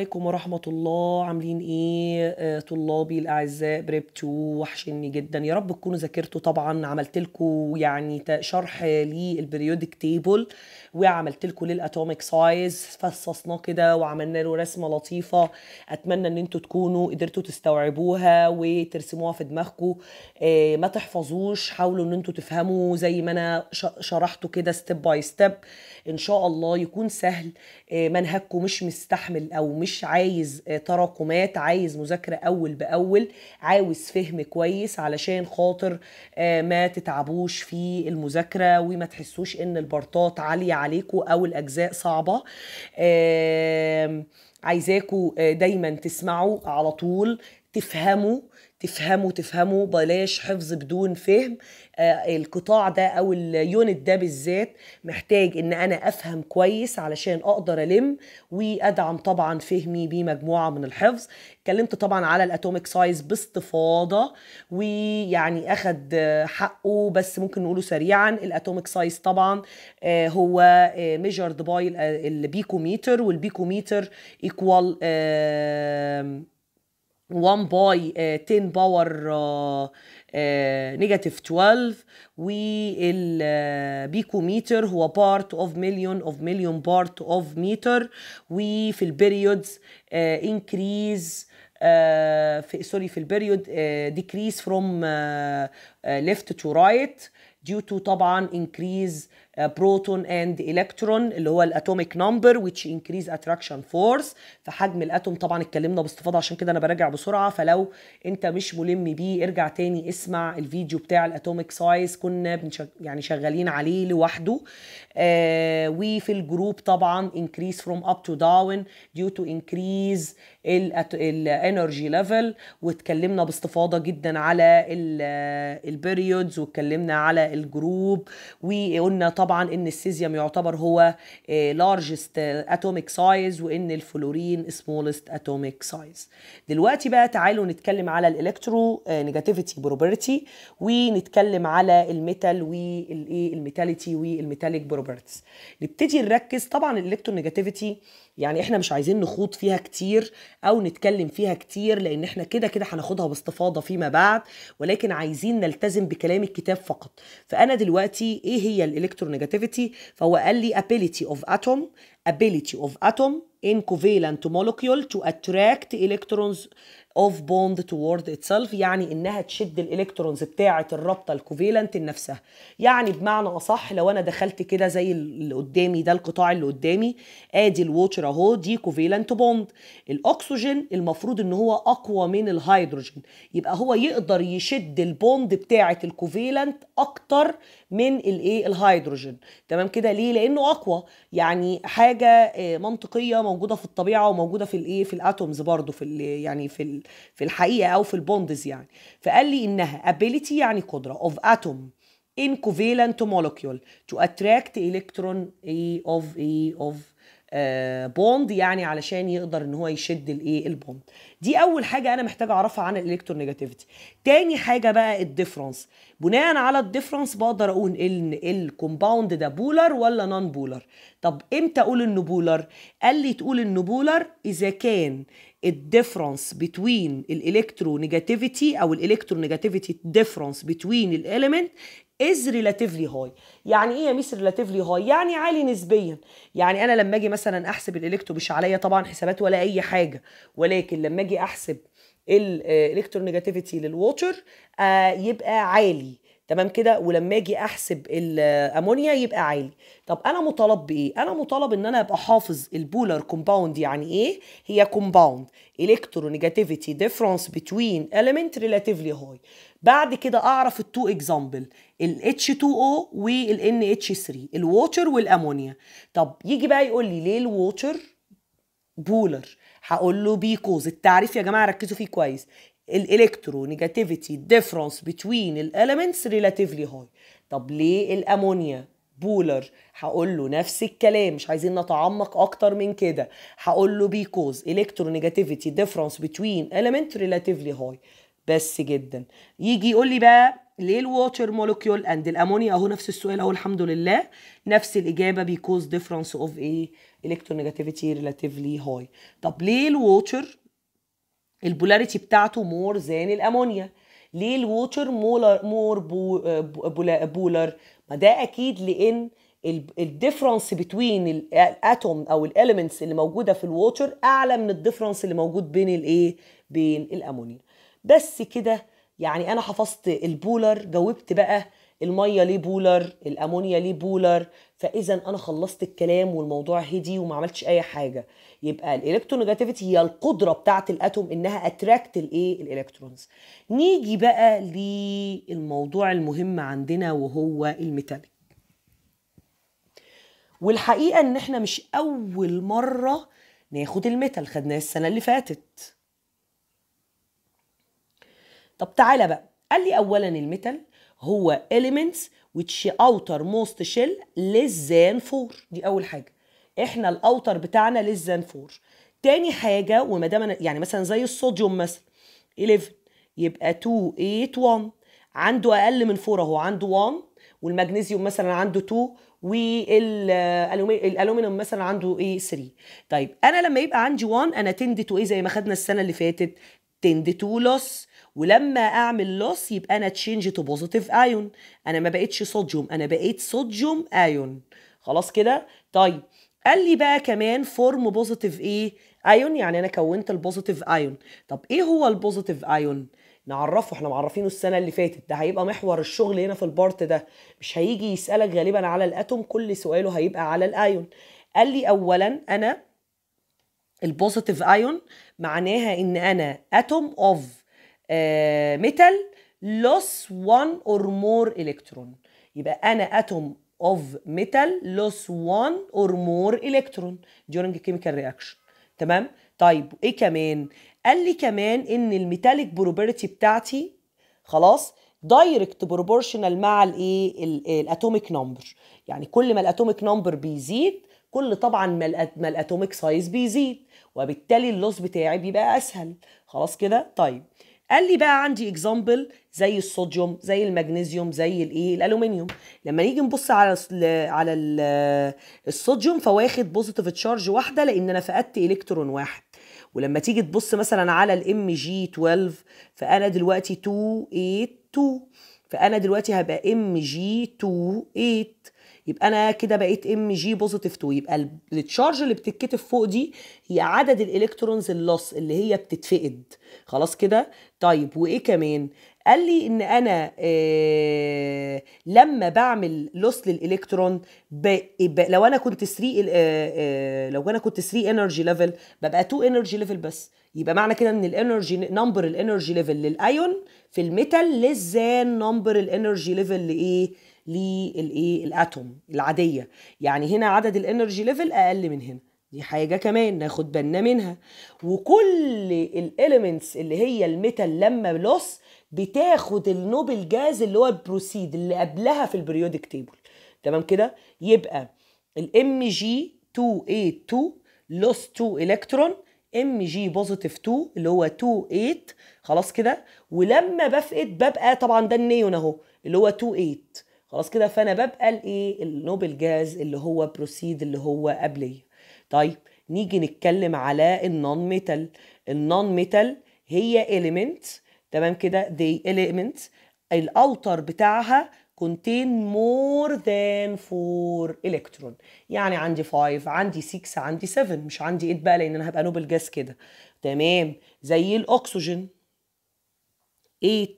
عليكم ورحمة الله عاملين ايه آه، طلابي الاعزاء بريبتو وحشني جدا يا رب تكونوا ذاكرتوا طبعا عملت لكم يعني شرح للبريودك تيبل وعملت لكم للاتوميك سايز فصصناه كده وعملنا له رسمة لطيفة اتمنى ان انتوا تكونوا قدرتوا تستوعبوها وترسموها في دماغكم إيه ما تحفظوش حاولوا ان انتوا تفهموا زي ما انا شرحته كده ستيب باي ستيب ان شاء الله يكون سهل إيه منهجكم مش مستحمل او مش مش عايز آه، تراكمات عايز مذاكرة أول بأول عاوز فهم كويس علشان خاطر آه، ما تتعبوش في المذاكرة وما تحسوش إن البرطات عالية عليكم أو الأجزاء صعبة عايزاكم آه، دايما تسمعوا على طول تفهموا تفهموا تفهموا بلاش حفظ بدون فهم آه، القطاع ده او اليونت ده بالذات محتاج ان انا افهم كويس علشان اقدر الم وادعم طبعا فهمي بمجموعه من الحفظ اتكلمت طبعا على الاتوميك سايز باستفاضه ويعني اخد حقه بس ممكن نقوله سريعا الاتوميك سايز طبعا آه، هو ميجرد آه، باي البيكوميتر والبيكوميتر ايكوال 1 باي 10 باور نيجاتيف 12 والبيكو متر هو بارت اوف مليون اوف مليون بارت اوف متر وفي البيريودز انكريز في سوري في البيريود ديكريز فروم ليفت تو رايت due to طبعا increase آه، بروتون اند الكترون اللي هو الاتوميك نمبر which increase attraction force فحجم الاتوم طبعا اتكلمنا باستفاضه عشان كده انا براجع بسرعه فلو انت مش ملم بيه ارجع تاني اسمع الفيديو بتاع الاتوميك سايز كنا يعني شغالين عليه لوحده وفي آه، الجروب طبعا increase from up to down due to increase الانرجي ليفل واتكلمنا باستفاضه جدا على البيريودز آه، واتكلمنا على الجروب وقلنا طبعا طبعا ان السيزيوم يعتبر هو لارجست اتوميك سايز وان الفلورين سمولست اتوميك سايز دلوقتي بقى تعالوا نتكلم على الالكترو نيجاتيفيتي آه، بروبرتي ونتكلم على الميتال والايه الميتاليتي والميتاليك بروبرتيز نبتدي نركز طبعا الالكترو نيجاتيفيتي يعني احنا مش عايزين نخوض فيها كتير او نتكلم فيها كتير لان احنا كده كده هناخدها باستفاضه فيما بعد ولكن عايزين نلتزم بكلام الكتاب فقط فانا دلوقتي ايه هي الالكترو For فهو قال لي ability of atom ability of atom in covalent molecule to attract electrons of bond toward itself يعني انها تشد الالكترونز بتاعه الرابطه الكوفيلنت لنفسها يعني بمعنى اصح لو انا دخلت كده زي اللي قدامي ده القطاع اللي قدامي ادي الووتر اهو دي كوفيلنت بوند الاكسجين المفروض ان هو اقوى من الهيدروجين يبقى هو يقدر يشد البوند بتاعه الكوفيلنت اكتر من الايه الهيدروجين تمام كده ليه لانه اقوى يعني حاجه حاجه آه، منطقيه موجوده في الطبيعه وموجوده في الايه في الاتومز برضو في يعني في في الحقيقه او في البوندز يعني فقال لي انها ability يعني قدره of atom in covalent molecule to attract electron A of A of بوند آه، يعني علشان يقدر ان هو يشد الايه البوند دي اول حاجه انا محتاج اعرفها عن الالكترونيجاتيفيتي تاني حاجه بقى الديفرنس بناء على الديفرنس بقدر اقول ان الكومباوند ده بولر ولا نون بولر طب امتى اقول انه بولر قال لي تقول انه بولر اذا كان الديفرنس بتوين الالكترونيجاتيفيتي او الالكترونيجاتيفيتي ديفرنس بتوين الاليمنت از ريلاتيفلي هاي يعني ايه يا ميس ريلاتيفلي هاي يعني عالي نسبيا يعني انا لما اجي مثلا احسب الالكترو مش عليا طبعا حسابات ولا اي حاجه ولكن لما اجي احسب الالكترونيجاتيفيتي للووتر آه يبقى عالي تمام كده ولما اجي احسب الامونيا يبقى عالي طب انا مطالب بايه انا مطالب ان انا ابقى حافظ البولر كومباوند يعني ايه هي كومباوند الكترونيجاتيفيتي ديفرنس بتوين اليمنت ريلاتيفلي هاي بعد كده اعرف التو اكزامبل ال H2O وال NH3 الووتر والامونيا طب يجي بقى يقول لي ليه الووتر بولر هقول له بيكوز التعريف يا جماعه ركزوا فيه كويس الالكترونيجاتيفيتي ديفرنس بتوين الاليمنتس ريلاتيفلي هاي طب ليه الامونيا بولر هقول له نفس الكلام مش عايزين نتعمق اكتر من كده هقول له بيكوز الكترونيجاتيفيتي ديفرنس بتوين اليمنت ريلاتيفلي هاي بس جدا يجي يقول لي بقى ليه الواتر مولوكيول اند الامونيا اهو نفس السؤال اهو الحمد لله نفس الاجابه بيكوز ديفرنس اوف ايه الكترونيجاتيفيتي ريلاتيفلي هاي طب ليه الواتر البولاريتي بتاعته مور زان الامونيا ليه الووتر مولر مور بولر ما ده اكيد لان الديفرنس بتوين الاتوم او الاليمنتس اللي موجوده في الووتر اعلى من الديفرنس اللي موجود بين الايه بين الامونيا بس كده يعني انا حفظت البولر جاوبت بقى الميه ليه بولر الامونيا ليه بولر فاذا انا خلصت الكلام والموضوع هدي وما عملتش اي حاجه يبقى الالكترونيجاتيفيتي هي القدره بتاعه الاتوم انها اتراكت الايه الالكترونز نيجي بقى للموضوع المهم عندنا وهو الميتاليك والحقيقه ان احنا مش اول مره ناخد الميتال خدناه السنه اللي فاتت طب تعالى بقى قال لي اولا الميتال هو elements which outer most shell less than 4 دي أول حاجة إحنا الأوتر بتاعنا less than 4 تاني حاجة وما دام يعني مثلا زي الصوديوم مثلا 11 يبقى 2 8 1 عنده أقل من 4 أهو عنده 1 والمغنيسيوم مثلا عنده 2 والالومنيوم مثلا عنده ايه 3 طيب انا لما يبقى عندي 1 انا تند تو ايه زي ما خدنا السنه اللي فاتت تند تو لوس ولما اعمل لوس يبقى انا تشينج تو بوزيتيف ايون انا ما بقتش صوديوم انا بقيت صوديوم ايون خلاص كده طيب قال لي بقى كمان فورم بوزيتيف ايه ايون يعني انا كونت البوزيتيف ايون طب ايه هو البوزيتيف ايون نعرفه احنا معرفينه السنه اللي فاتت ده هيبقى محور الشغل هنا في البارت ده مش هيجي يسالك غالبا على الاتوم كل سؤاله هيبقى على الايون قال لي اولا انا البوزيتيف ايون معناها ان انا اتوم اوف ميتال لوس 1 اور مور الكترون يبقى انا اتوم اوف ميتال لوس 1 اور مور الكترون during chemical reaction تمام طيب ايه كمان قال لي كمان ان الميتاليك بروبرتي بتاعتي خلاص دايركت بروبورشنال مع الايه الاتوميك نمبر يعني كل ما الاتوميك نمبر بيزيد كل طبعا ما الاتوميك سايز بيزيد وبالتالي اللوس بتاعي بيبقى اسهل خلاص كده طيب قال لي بقى عندي اكزامبل زي الصوديوم زي المغنيسيوم زي الايه الالومنيوم لما نيجي نبص على على الصوديوم فواخد بوزيتيف تشارج واحده لان انا فقدت الكترون واحد ولما تيجي تبص مثلا على الام جي 12 فانا دلوقتي 282 فانا دلوقتي هبقى ام جي 28 يبقى انا كده بقيت ام جي بوزيتيف 2 يبقى التشارج اللي بتتكتب فوق دي هي عدد الالكترونز اللص اللي هي بتتفقد خلاص كده طيب وايه كمان قال لي ان انا آه لما بعمل لوس للالكترون لو انا كنت 3 آه آه لو انا كنت 3 انرجي ليفل ببقى 2 انرجي ليفل بس يبقى معنى كده ان الانرجي نمبر الانرجي ليفل للايون في الميتال لزان نمبر الانرجي ليفل لايه للايه الاتوم العاديه يعني هنا عدد الانرجي ليفل اقل من هنا دي حاجه كمان ناخد بالنا منها وكل الاليمنتس اللي هي الميتال لما بلوس بتاخد النوبل جاز اللي هو البروسيد اللي قبلها في البريودك تيبل تمام كده يبقى الام جي 2a2 لوس 2 الكترون ام جي بوزيتيف 2 اللي هو 2 8 خلاص كده ولما بفقد ببقى طبعا ده النيون اهو اللي هو 2 8 خلاص كده فانا ببقى الايه النوبل جاز اللي هو بروسيد اللي هو قبليه طيب نيجي نتكلم على النون ميتال النون ميتال هي اليمنت تمام كده دي اليمنت الاوتر بتاعها contain more than 4 الكترون يعني عندي 5 عندي 6 عندي 7 مش عندي 8 بقى لان انا هبقى نوبل جاز كده تمام زي الاكسجين 8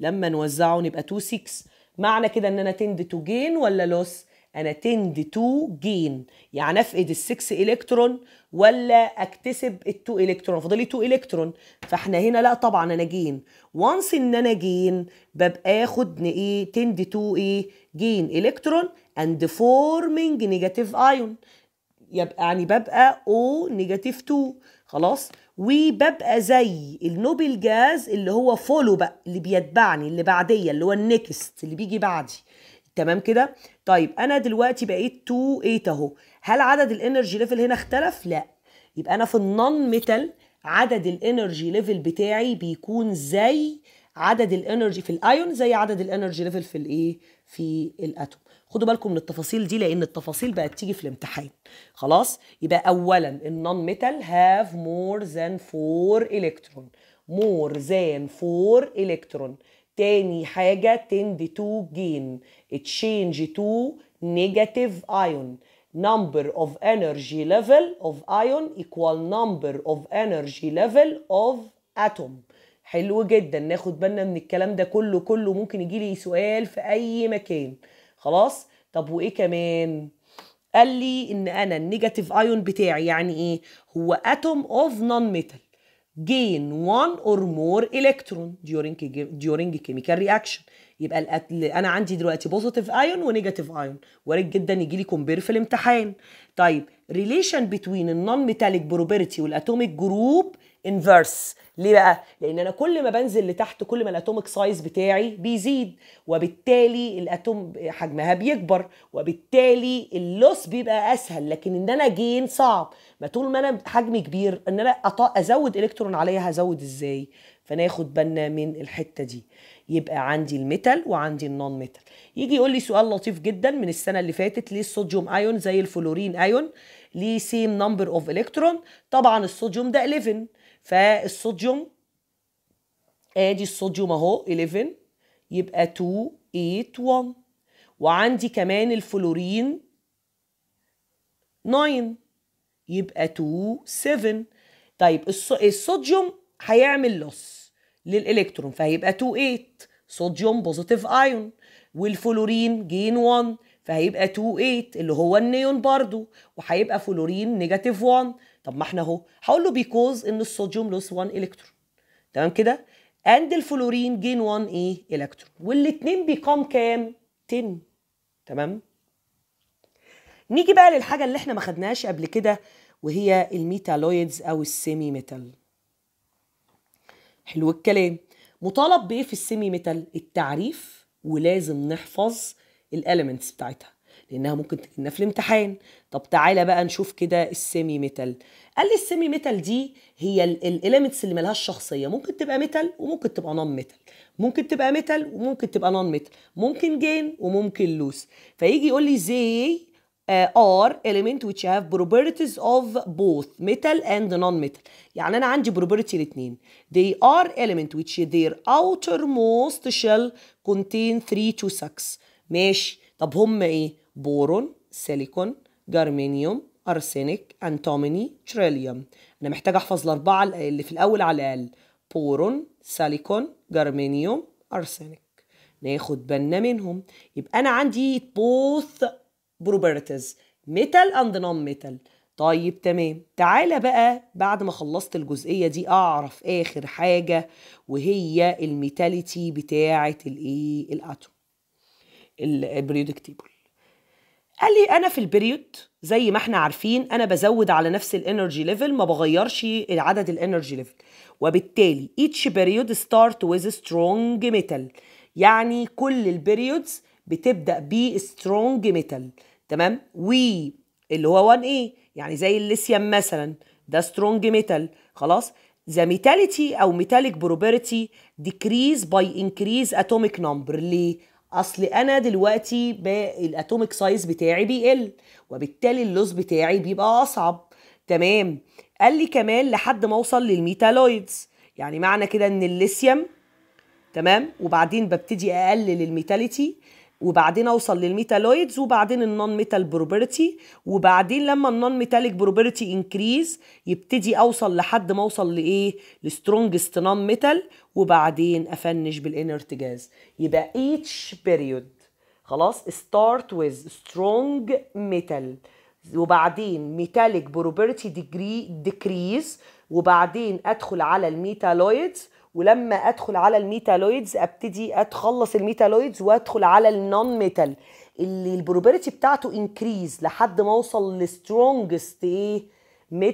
لما نوزعه نبقى 2 6 معنى كده ان انا تند تو جين ولا لوس انا تند تو جين يعني افقد السكس الكترون ولا اكتسب التو الكترون فاضل لي تو الكترون فاحنا هنا لا طبعا انا جين وانس ان انا جين ببقى اخد ايه تند تو ايه جين الكترون اند فورمنج نيجاتيف ايون يبقى يعني ببقى او نيجاتيف 2 خلاص وببقى زي النوبل جاز اللي هو فولو بقى اللي بيتبعني اللي بعديه اللي هو النكست اللي بيجي بعدي تمام كده طيب انا دلوقتي بقيت 2 8 اهو هل عدد الانرجي ليفل هنا اختلف لا يبقى انا في النون ميتال عدد الانرجي ليفل بتاعي بيكون زي عدد الانرجي في الايون زي عدد الانرجي ليفل في الايه في الاتوم خدوا بالكم من التفاصيل دي لان التفاصيل بقت تيجي في الامتحان خلاص يبقى اولا النون ميتال هاف مور ذان 4 الكترون مور ذان 4 الكترون تاني حاجه تند تو جين تشينج تو نيجاتيف ايون number of energy level of ion equal number of energy level of atom حلو جدا ناخد بالنا من الكلام ده كله كله ممكن يجي لي سؤال في اي مكان خلاص طب وايه كمان قال لي ان انا النيجاتيف ايون بتاعي يعني ايه هو اتوم اوف نون ميتال gain one or more electron during during chemical reaction يبقى انا عندي دلوقتي بوزيتيف ايون ونيجاتيف ايون وارد جدا يجي لي كومبير في الامتحان طيب ريليشن بتوين النون ميتاليك بروبرتي والاتوميك جروب انفرس ليه بقى لان انا كل ما بنزل لتحت كل ما الاتوميك سايز بتاعي بيزيد وبالتالي الاتوم حجمها بيكبر وبالتالي اللوس بيبقى اسهل لكن ان انا جين صعب ما طول ما انا حجمي كبير ان انا ازود الكترون عليها هزود ازاي فناخد بالنا من الحته دي يبقى عندي الميتال وعندي النون ميتال يجي يقول لي سؤال لطيف جدا من السنه اللي فاتت ليه الصوديوم ايون زي الفلورين ايون ليه سيم نمبر اوف الكترون طبعا الصوديوم ده 11 فالصوديوم ادي الصوديوم اهو 11 يبقى 2 8 1 وعندي كمان الفلورين 9 يبقى 2 7 طيب الصوديوم هيعمل لوس للالكترون فهيبقى 2 8 إيه صوديوم بوزيتيف ايون والفلورين جين 1 فهيبقى 2 8 إيه اللي هو النيون برضو وهيبقى فلورين نيجاتيف 1 طب ما احنا اهو هقول له بيكوز ان الصوديوم لوس 1 الكترون تمام كده اند الفلورين جين 1 ايه الكترون والاثنين بيقام كام 10 تمام نيجي بقى للحاجه اللي احنا ما خدناهاش قبل كده وهي الميتالويدز او السيمي ميتال حلو الكلام مطالب بايه في السيمي ميتال التعريف ولازم نحفظ الاليمنتس بتاعتها لانها ممكن تجينا في الامتحان طب تعالى بقى نشوف كده السيمي ميتال قال لي السيمي ميتال دي هي الاليمنتس اللي مالهاش شخصيه ممكن تبقى ميتال وممكن تبقى نون ميتال ممكن تبقى ميتال وممكن تبقى نون ميتال ممكن جين وممكن لوس فيجي يقول لي زي ار اليمنت ويتش هاف بروبرتيز اوف بوث ميتال اند نون ميتال يعني أنا عندي بروبرتي الاثنين ار اليمنت ويتش ذير اوتر موست شيل كونتين 3 تو 6 ماشي طب هم ايه بورون سيليكون جارمينيوم ارسينيك انتوميني تريليوم انا محتاج احفظ الاربعه اللي في الاول على الاقل بورون سيليكون جارمينيوم ارسينيك ناخد بالنا منهم يبقى انا عندي بوث بروبرتيز ميتال اند نون ميتال طيب تمام تعالى بقى بعد ما خلصت الجزئيه دي اعرف اخر حاجه وهي الميتاليتي بتاعه الايه الاتوم البريودكتيبل قال لي انا في البريود زي ما احنا عارفين انا بزود على نفس الانرجي ليفل ما بغيرش عدد الانرجي ليفل وبالتالي each period start with strong metal يعني كل البريودز بتبدا ب strong metal تمام وي اللي هو 1 a يعني زي الليثيوم مثلا ده سترونج ميتال خلاص ذا ميتاليتي او ميتاليك بروبرتي decrease باي انكريز اتوميك نمبر ليه اصل انا دلوقتي الاتوميك سايز بتاعي بيقل وبالتالي اللوز بتاعي بيبقى اصعب تمام قال لي كمان لحد ما اوصل للميتالويدز يعني معنى كده ان الليثيوم تمام وبعدين ببتدي اقلل الميتاليتي وبعدين اوصل للميتالويدز وبعدين النون ميتال بروبرتي وبعدين لما النون ميتاليك بروبرتي انكريز يبتدي اوصل لحد ما اوصل لايه لسترونجست نون ميتال وبعدين افنش بالانرتجاز يبقى ايتش بيريود خلاص ستارت ويز سترونج ميتال وبعدين ميتاليك بروبرتي ديجري ديكريز وبعدين ادخل على الميتالويدز ولما ادخل على الميتالويدز ابتدي اتخلص الميتالويدز وادخل على النون ميتال اللي البروبيرتي بتاعته انكريز لحد ما اوصل لسترونجست ايه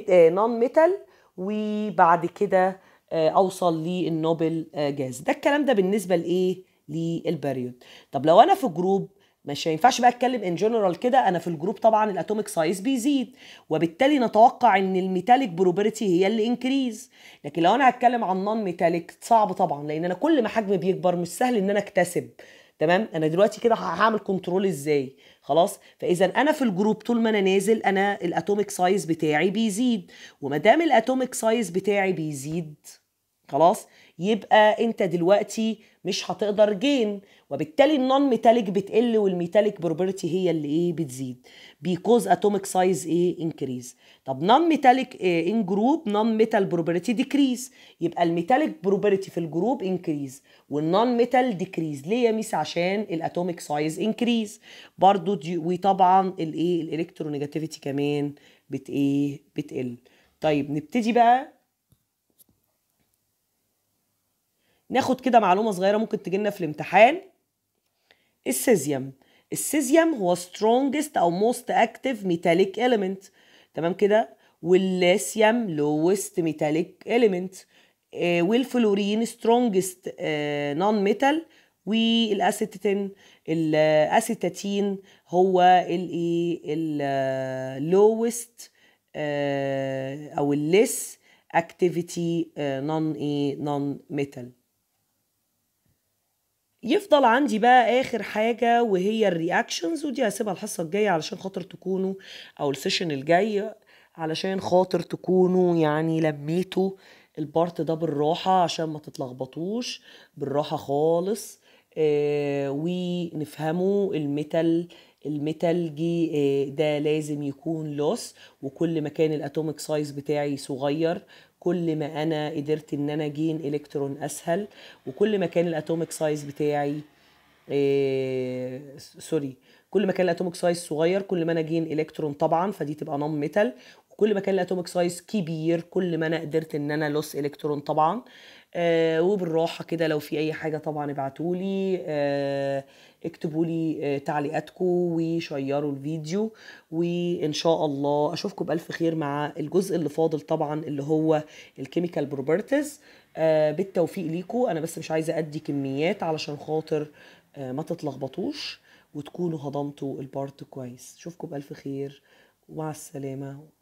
آه، نون ميتال وبعد كده آه، اوصل للنوبل آه، جاز ده الكلام ده بالنسبه لايه للبريود طب لو انا في جروب مش هينفعش بقى اتكلم ان جنرال كده انا في الجروب طبعا الاتوميك سايز بيزيد وبالتالي نتوقع ان الميتاليك بروبرتي هي اللي انكريز لكن لو انا هتكلم عن نون ميتاليك صعب طبعا لان انا كل ما حجمي بيكبر مش سهل ان انا اكتسب تمام انا دلوقتي كده هعمل كنترول ازاي خلاص فاذا انا في الجروب طول ما انا نازل انا الاتوميك سايز بتاعي بيزيد وما دام الاتوميك سايز بتاعي بيزيد خلاص يبقى انت دلوقتي مش هتقدر جين وبالتالي النون ميتاليك بتقل والميتاليك بروبرتي هي اللي ايه بتزيد بيكوز اتوميك سايز ايه انكريز طب نون ميتاليك ان جروب نون ميتال بروبرتي ديكريز يبقى الميتاليك بروبرتي في الجروب انكريز والنون ميتال ديكريز ليه يا ميس عشان الاتوميك سايز انكريز برضو وطبعا الايه الالكترونيجاتيفيتي كمان بت ايه بتقل طيب نبتدي بقى ناخد كده معلومه صغيره ممكن تجينا في الامتحان السيزيوم السيزيوم هو strongest او most active metallic element تمام كده والليثيوم lowest metallic element آه، والفلورين strongest آه، non metal والاسيتاتين الاسيتاتين هو الايه e، اللوست آه، او الليس اكتيفيتي نون ايه نون ميتال يفضل عندي بقى اخر حاجه وهي الرياكشنز ودي هسيبها الحصه الجايه علشان خاطر تكونوا او السيشن الجاي علشان خاطر تكونوا يعني لميتوا البارت ده بالراحه عشان ما تتلخبطوش بالراحه خالص آه ونفهموا الميتال الميتالجي آه ده لازم يكون لوس وكل ما كان الاتوميك سايز بتاعي صغير كل ما انا قدرت ان انا جين الكترون اسهل وكل ما كان الاتوميك سايز بتاعي إيه سوري كل ما كان الاتوميك سايز صغير كل ما انا جين الكترون طبعا فدي تبقى نون ميتال كل ما كان الاتوميك سايز كبير كل ما انا قدرت ان انا لوس الكترون طبعا آه وبالراحه كده لو في اي حاجه طبعا ابعتولي آه اكتبوا لي آه تعليقاتكم وشيروا الفيديو وان شاء الله اشوفكم بالف خير مع الجزء اللي فاضل طبعا اللي هو الكيميكال بروبرتيز آه بالتوفيق ليكم انا بس مش عايزه ادي كميات علشان خاطر آه ما تتلخبطوش وتكونوا هضمتوا البارت كويس اشوفكم بالف خير ومع السلامه